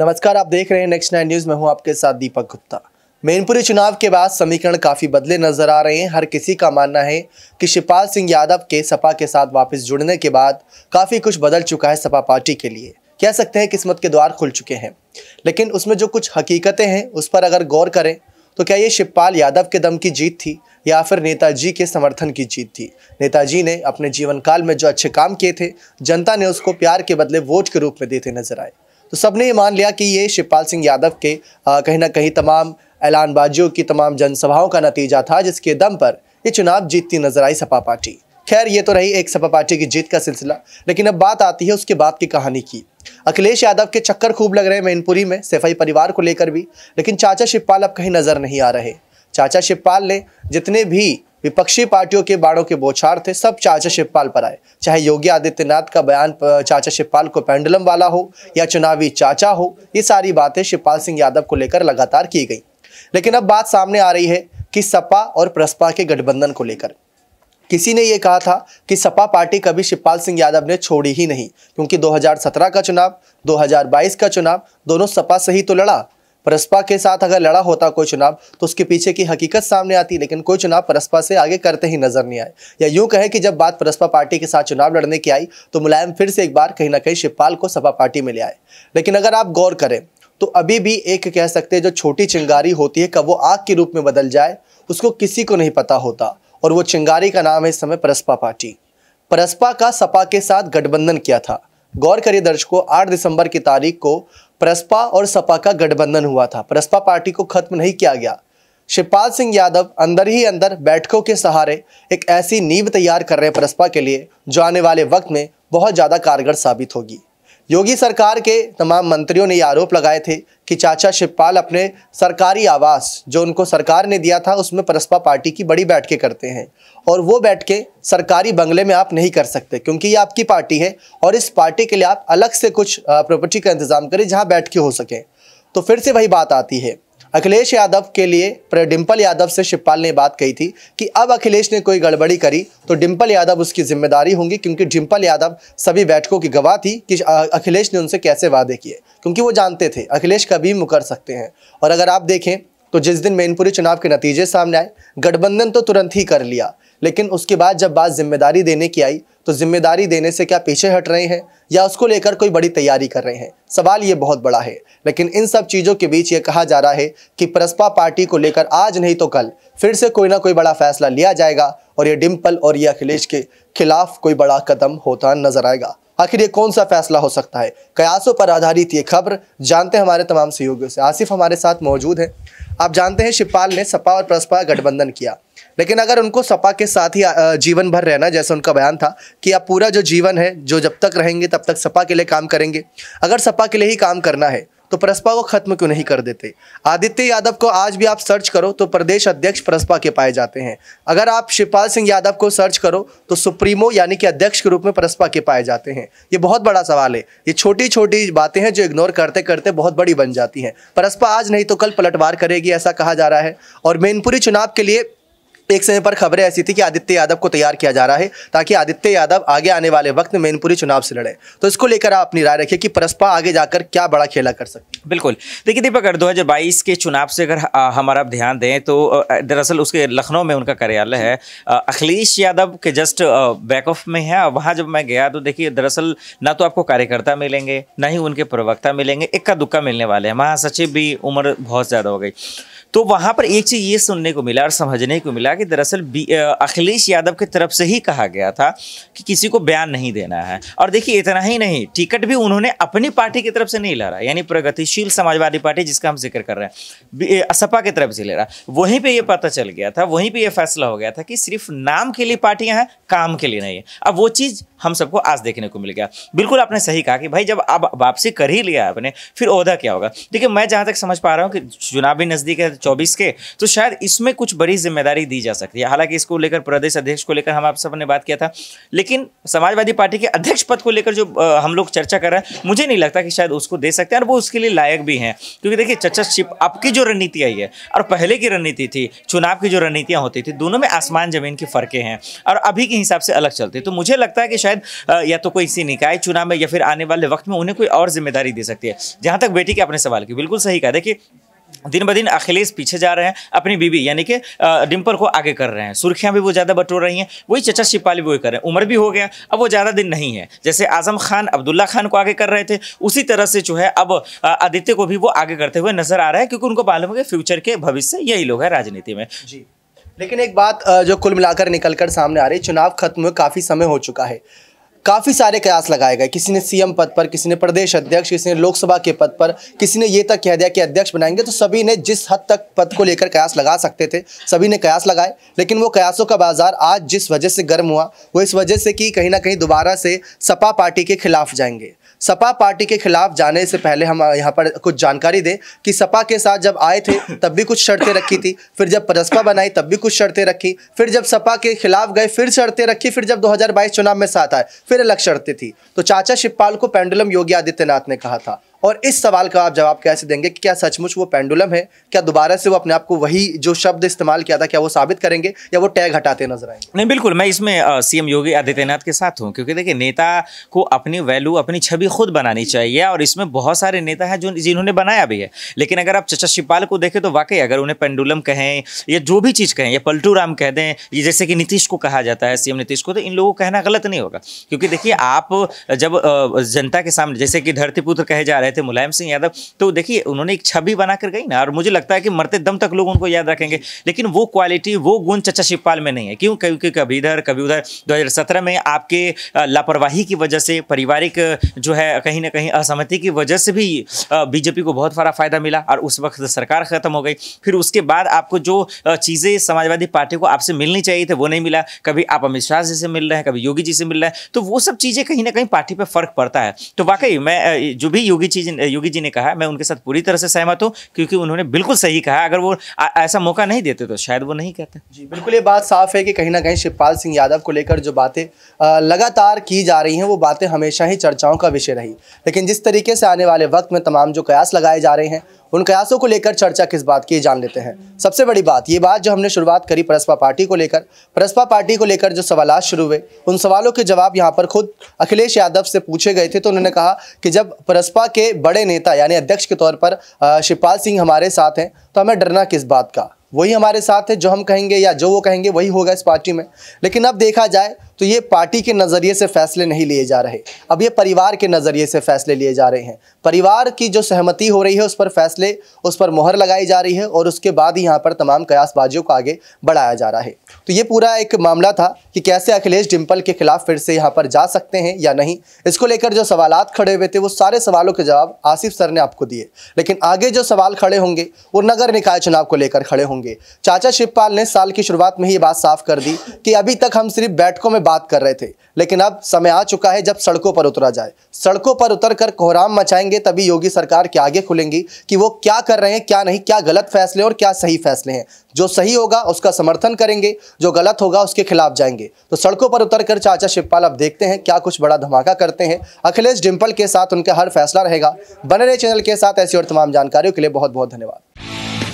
नमस्कार आप देख रहे हैं नेक्स्ट नाइन न्यूज में हूं आपके साथ दीपक गुप्ता मैनपुरी चुनाव के बाद समीकरण काफी बदले नजर आ रहे हैं हर किसी का मानना है कि शिवपाल सिंह यादव के सपा के साथ वापस जुड़ने के बाद काफी कुछ बदल चुका है सपा पार्टी के लिए कह सकते हैं किस्मत के द्वार खुल चुके हैं लेकिन उसमें जो कुछ हकीकतें हैं उस पर अगर गौर करें तो क्या ये शिवपाल यादव के दम की जीत थी या फिर नेताजी के समर्थन की जीत थी नेताजी ने अपने जीवन काल में जो अच्छे काम किए थे जनता ने उसको प्यार के बदले वोट के रूप में देते नजर आए तो सब ने मान लिया कि ये शिवपाल सिंह यादव के कहीं ना कहीं तमाम ऐलानबाजियों की तमाम जनसभाओं का नतीजा था जिसके दम पर ये चुनाव जीतती नजर आई सपा पार्टी खैर ये तो रही एक सपा पार्टी की जीत का सिलसिला लेकिन अब बात आती है उसके बाद की कहानी की अखिलेश यादव के चक्कर खूब लग रहे हैं मैनपुरी में सैफई परिवार को लेकर भी लेकिन चाचा शिवपाल अब कहीं नजर नहीं आ रहे चाचा शिवपाल ने जितने भी विपक्षी पार्टियों के बाड़ों के बोछार थे सब चाचा शिवपाल पर आए चाहे योगी आदित्यनाथ का बयान चाचा शिवपाल को पेंडुलम वाला हो या चुनावी चाचा हो ये सारी बातें शिवपाल सिंह यादव को लेकर लगातार की गई लेकिन अब बात सामने आ रही है कि सपा और प्रसपा के गठबंधन को लेकर किसी ने यह कहा था कि सपा पार्टी कभी शिवपाल सिंह यादव ने छोड़ी ही नहीं क्योंकि 2017 का चुनाव 2022 का चुनाव दोनों सपा से ही तो लड़ा परस्पा के साथ अगर लड़ा होता कोई चुनाव तो उसके पीछे की हकीकत सामने आती लेकिन कोई चुनाव परस्पा से आगे करते ही नजर नहीं आए या यूं कहें कि जब बात परस्पा पार्टी के साथ चुनाव लड़ने की आई तो मुलायम फिर से एक बार कहीं ना कहीं शिवपाल को सपा पार्टी में ले आए लेकिन अगर आप गौर करें तो अभी भी एक कह सकते हैं जो छोटी चिंगारी होती है कब वो आग के रूप में बदल जाए उसको किसी को नहीं पता होता और वो चिंगारी का नाम है इस समय परस्पा पार्टी परस्पा का सपा के साथ गठबंधन किया था गौर करिए दर्शकों 8 दिसंबर की तारीख को प्रसपा और सपा का गठबंधन हुआ था प्रसपा पार्टी को खत्म नहीं किया गया शिवपाल सिंह यादव अंदर ही अंदर बैठकों के सहारे एक ऐसी नींव तैयार कर रहे हैं प्रसपा के लिए जो आने वाले वक्त में बहुत ज़्यादा कारगर साबित होगी योगी सरकार के तमाम मंत्रियों ने ये आरोप लगाए थे कि चाचा शिवपाल अपने सरकारी आवास जो उनको सरकार ने दिया था उसमें परसपा पार्टी की बड़ी बैठकें करते हैं और वो बैठकें सरकारी बंगले में आप नहीं कर सकते क्योंकि ये आपकी पार्टी है और इस पार्टी के लिए आप अलग से कुछ प्रॉपर्टी का इंतज़ाम करें जहाँ बैठकें हो सकें तो फिर से वही बात आती है अखिलेश यादव के लिए डिम्पल यादव से शिवपाल ने बात कही थी कि अब अखिलेश ने कोई गड़बड़ी करी तो डिम्पल यादव उसकी जिम्मेदारी होंगी क्योंकि डिम्पल यादव सभी बैठकों की गवाह थी कि अखिलेश ने उनसे कैसे वादे किए क्योंकि वो जानते थे अखिलेश कभी मुकर सकते हैं और अगर आप देखें तो जिस दिन मैनपुरी चुनाव के नतीजे सामने आए गठबंधन तो तुरंत ही कर लिया लेकिन उसके बाद जब बात जिम्मेदारी देने की आई तो जिम्मेदारी देने से क्या पीछे हट रहे हैं या उसको लेकर कोई बड़ी तैयारी कर रहे हैं सवाल ये बहुत बड़ा है लेकिन इन सब चीज़ों के बीच ये कहा जा रहा है कि प्रसपा पार्टी को लेकर आज नहीं तो कल फिर से कोई ना कोई बड़ा फैसला लिया जाएगा और ये डिम्पल और ये अखिलेश के खिलाफ कोई बड़ा कदम होता नजर आएगा आखिर ये कौन सा फैसला हो सकता है कयासों पर आधारित ये खबर जानते हमारे तमाम सहयोगियों से आसिफ हमारे साथ मौजूद हैं आप जानते हैं शिवपाल ने सपा और प्रसपा गठबंधन किया लेकिन अगर उनको सपा के साथ ही जीवन भर रहना जैसा उनका बयान था कि आप पूरा जो जीवन है जो जब तक रहेंगे तब तक सपा के लिए काम करेंगे अगर सपा के लिए ही काम करना है तो प्रसपा को खत्म क्यों नहीं कर देते आदित्य यादव को आज भी आप सर्च करो तो प्रदेश अध्यक्ष प्रसपा के पाए जाते हैं अगर आप शिवपाल सिंह यादव को सर्च करो तो सुप्रीमो यानी कि अध्यक्ष के रूप में प्रसपा के पाए जाते हैं ये बहुत बड़ा सवाल है ये छोटी छोटी बातें हैं जो इग्नोर करते करते बहुत बड़ी बन जाती हैं परसपा आज नहीं तो कल पलटवार करेगी ऐसा कहा जा रहा है और मेनपुरी चुनाव के लिए एक समय पर खबरें ऐसी थी कि आदित्य यादव को तैयार किया जा रहा है ताकि आदित्य यादव आगे आने वाले वक्त में मैनपुरी चुनाव से लड़े तो इसको लेकर आप अपनी राय रखिए कि परसपा आगे जाकर क्या बड़ा खेला कर सकती है बिल्कुल देखिए दीपक अगर दो के चुनाव से अगर हमारा आप ध्यान दें तो दरअसल उसके लखनऊ में उनका कार्यालय है अखिलेश यादव के जस्ट बैक ऑफ में है वहाँ जब मैं गया तो देखिए दरअसल ना तो आपको कार्यकर्ता मिलेंगे ना ही उनके प्रवक्ता मिलेंगे इक्का दुक्का मिलने वाले हैं महासचिव भी उम्र बहुत ज़्यादा हो गई तो वहाँ पर एक चीज़ ये सुनने को मिला और समझने को मिला कि दरअसल अखिलेश यादव की तरफ से ही कहा गया था कि किसी को बयान नहीं देना है और देखिए इतना ही नहीं टिकट भी उन्होंने अपनी पार्टी की तरफ से नहीं रहा यानी प्रगतिशील समाजवादी पार्टी जिसका हम जिक्र कर रहे हैं सपा की तरफ से ले रहा वहीं पर यह पता चल गया था वहीं पर यह फैसला हो गया था कि सिर्फ नाम के लिए पार्टियाँ हैं काम के लिए नहीं है अब वो चीज़ हम सबको आज देखने को मिल गया बिल्कुल आपने सही कहा कि भाई जब आप वापसी कर ही लिया आपने फिर अहदा क्या होगा देखिए मैं जहाँ तक समझ पा रहा हूँ कि चुनाव भी नज़दीक है चौबीस के तो शायद इसमें कुछ बड़ी जिम्मेदारी दी जा सकती है हालांकि इसको लेकर प्रदेश अध्यक्ष को लेकर हम आप सब ने बात किया था लेकिन समाजवादी पार्टी के अध्यक्ष पद को लेकर जो हम लोग चर्चा कर रहे हैं मुझे नहीं लगता कि शायद उसको दे सकते हैं और वो उसके लिए लायक भी हैं क्योंकि देखिए शिप आपकी जो रणनीति आई है और पहले की रणनीति थी चुनाव की जो रणनीतियाँ होती थी दोनों में आसमान जमीन की फर्कें हैं और अभी के हिसाब से अलग चलती तो मुझे लगता है कि शायद या तो कोई सी निकाय चुनाव में या फिर आने वाले वक्त में उन्हें कोई और जिम्मेदारी दे सकती है जहाँ तक बेटी के अपने सवाल की बिल्कुल सही कहा देखिए दिन ब दिन अखिलेश पीछे जा रहे हैं अपनी बीबी यानी कि डिम्पल को आगे कर रहे हैं सुर्खियां भी वो ज़्यादा बटोर रही हैं वही चचा शिपाली भी वही कर रहे हैं उम्र भी हो गया अब वो ज़्यादा दिन नहीं है जैसे आजम खान अब्दुल्ला खान को आगे कर रहे थे उसी तरह से जो है अब आदित्य को भी वो आगे करते हुए नजर आ रहा है क्योंकि उनको मालूम है फ्यूचर के भविष्य यही लोग हैं राजनीति में जी लेकिन एक बात जो कुल मिलाकर निकल कर सामने आ रही चुनाव खत्म हुए काफ़ी समय हो चुका है काफ़ी सारे कयास लगाए गए किसी ने सीएम पद पर किसी ने प्रदेश अध्यक्ष किसी ने लोकसभा के पद पर किसी ने ये तक कह दिया कि अध्यक्ष बनाएंगे तो सभी ने जिस हद तक पद को लेकर कयास लगा सकते थे सभी ने कयास लगाए लेकिन वो कयासों का बाजार आज जिस वजह से गर्म हुआ वो इस वजह से कि कहीं ना कहीं दोबारा से सपा पार्टी के खिलाफ जाएंगे सपा पार्टी के खिलाफ जाने से पहले हम यहाँ पर कुछ जानकारी दें कि सपा के साथ जब आए थे तब भी कुछ शर्तें रखी थी फिर जब परसपा बनाई तब भी कुछ शर्तें रखी फिर जब सपा के खिलाफ गए फिर शर्तें रखी फिर जब 2022 चुनाव में साथ आए फिर अलग शर्तें थी तो चाचा शिवपाल को पेंडुलम योगी आदित्यनाथ ने कहा था और इस सवाल का आप जवाब कैसे देंगे कि क्या सचमुच वो पेंडुलम है क्या दोबारा से वो अपने आप को वही जो शब्द इस्तेमाल किया था क्या वो साबित करेंगे या वो टैग हटाते नजर आएंगे नहीं बिल्कुल मैं इसमें सीएम योगी आदित्यनाथ के साथ हूँ क्योंकि देखिए नेता को अपनी वैल्यू अपनी छवि खुद बनानी चाहिए और इसमें बहुत सारे नेता हैं जो जिन्होंने बनाया भी है लेकिन अगर आप चचा शिपाल को देखें तो वाकई अगर उन्हें पेंडुलम कहें या जो भी चीज़ कहें या पलटू राम कह दें ये जैसे कि नीतीश को कहा जाता है सीएम नीतीश को तो इन लोगों को कहना गलत नहीं होगा क्योंकि देखिए आप जब जनता के सामने जैसे कि धरतीपुत्र कहे जा रहे थे मुलायम सिंह यादव तो देखिए उन्होंने एक छवि बनाकर गई ना और मुझे लगता है कि मरते दम तक लोग उनको याद रखेंगे लेकिन वो क्वालिटी वो गुण चचा शिवपाल में नहीं है क्यों क्योंकि कभी इधर कभी उधर दो में आपके लापरवाही की वजह से पारिवारिक जो है कहीं ना कहीं असहमति की वजह से भी बीजेपी को बहुत बड़ा फायदा मिला और उस वक्त सरकार खत्म हो गई फिर उसके बाद आपको जो चीज़ें समाजवादी पार्टी को आपसे मिलनी चाहिए थी वो नहीं मिला कभी आप अमित शाह जी से मिल रहे हैं कभी योगी जी से मिल रहे हैं तो वो सब चीज़ें कहीं ना कहीं पार्टी पर फर्क पड़ता है तो वाकई मैं जो भी योगी चीज़ योगी जी ने कहा मैं उनके साथ पूरी तरह से सहमत हूँ क्योंकि उन्होंने बिल्कुल सही कहा अगर वो आ, ऐसा मौका नहीं देते तो शायद वो नहीं कहते जी बिल्कुल ये बात साफ है कि कहीं ना कहीं शिवपाल सिंह यादव को लेकर जो बातें लगातार की जा रही हैं वो बातें हमेशा ही चर्चाओं का विषय रही लेकिन जिस तरीके से आने वाले वक्त में तमाम जो कयास लगाए जा रहे हैं उन कयासों को लेकर चर्चा किस बात की जान लेते हैं सबसे बड़ी बात ये बात जो हमने शुरुआत करी परसपा पार्टी को लेकर परसपा पार्टी को लेकर जो सवाल शुरू हुए उन सवालों के जवाब यहाँ पर खुद अखिलेश यादव से पूछे गए थे तो उन्होंने कहा कि जब परसपा के बड़े नेता यानी अध्यक्ष के तौर पर शिवपाल सिंह हमारे साथ हैं तो हमें डरना किस बात का वही हमारे साथ है जो हम कहेंगे या जो वो कहेंगे वही होगा इस पार्टी में लेकिन अब देखा जाए तो ये पार्टी के नज़रिए से फैसले नहीं लिए जा रहे अब ये परिवार के नज़रिए से फैसले लिए जा रहे हैं परिवार की जो सहमति हो रही है उस पर फैसले उस पर मोहर लगाई जा रही है और उसके बाद ही यहाँ पर तमाम कयासबाजियों को आगे बढ़ाया जा रहा है तो ये पूरा एक मामला था कि कैसे अखिलेश डिम्पल के खिलाफ फिर से यहाँ पर जा सकते हैं या नहीं इसको लेकर जो सवाल खड़े हुए थे वो सारे सवालों के जवाब आसिफ सर ने आपको दिए लेकिन आगे जो सवाल खड़े होंगे वो नगर निकाय चुनाव को लेकर खड़े होंगे चाचा शिवपाल ने साल की शुरुआत में ही ये बात साफ कर दी कि अभी तक हम सिर्फ बैठकों में बात कर रहे थे लेकिन अब समय आ चुका है जब सड़कों पर उतरा जाए सड़कों पर उतर कर कोहराम मचाएंगे तभी योगी सरकार के आगे खुलेंगी कि वो क्या कर रहे हैं क्या नहीं क्या गलत फैसले और क्या सही फैसले हैं जो सही होगा उसका समर्थन करेंगे जो गलत होगा उसके खिलाफ जाएंगे तो सड़कों पर उतर कर चाचा शिवपाल अब देखते हैं क्या कुछ बड़ा धमाका करते हैं अखिलेश डिम्पल के साथ उनका हर फैसला रहेगा बने रहे चैनल के साथ ऐसी और तमाम जानकारियों के लिए बहुत बहुत धन्यवाद